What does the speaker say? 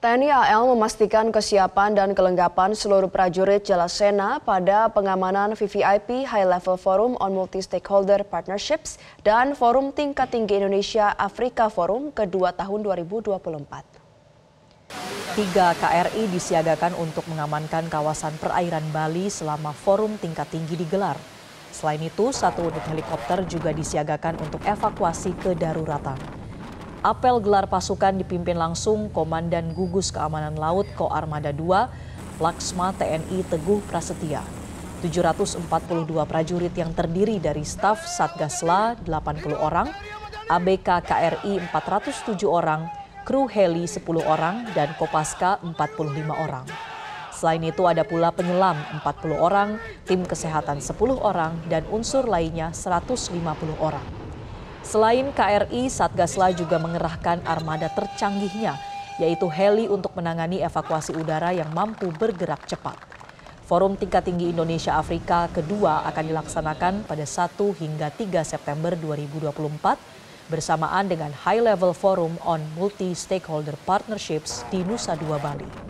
TNI AL memastikan kesiapan dan kelengkapan seluruh prajurit Jalasena pada pengamanan VVIP High Level Forum on Multi-Stakeholder Partnerships dan Forum Tingkat Tinggi Indonesia Afrika Forum kedua tahun 2024. Tiga KRI disiagakan untuk mengamankan kawasan perairan Bali selama forum tingkat tinggi digelar. Selain itu, satu unit helikopter juga disiagakan untuk evakuasi ke daruratan. Apel gelar pasukan dipimpin langsung Komandan Gugus Keamanan Laut Koarmada II, Laksma TNI Teguh Prasetya. 742 prajurit yang terdiri dari staf Satgasla 80 orang, ABK KRI 407 orang, kru heli 10 orang, dan Kopaska 45 orang. Selain itu ada pula penyelam 40 orang, tim kesehatan 10 orang, dan unsur lainnya 150 orang. Selain KRI, Satgasla juga mengerahkan armada tercanggihnya, yaitu heli untuk menangani evakuasi udara yang mampu bergerak cepat. Forum tingkat tinggi Indonesia Afrika kedua akan dilaksanakan pada 1 hingga 3 September 2024 bersamaan dengan High Level Forum on Multi-Stakeholder Partnerships di Nusa Dua Bali.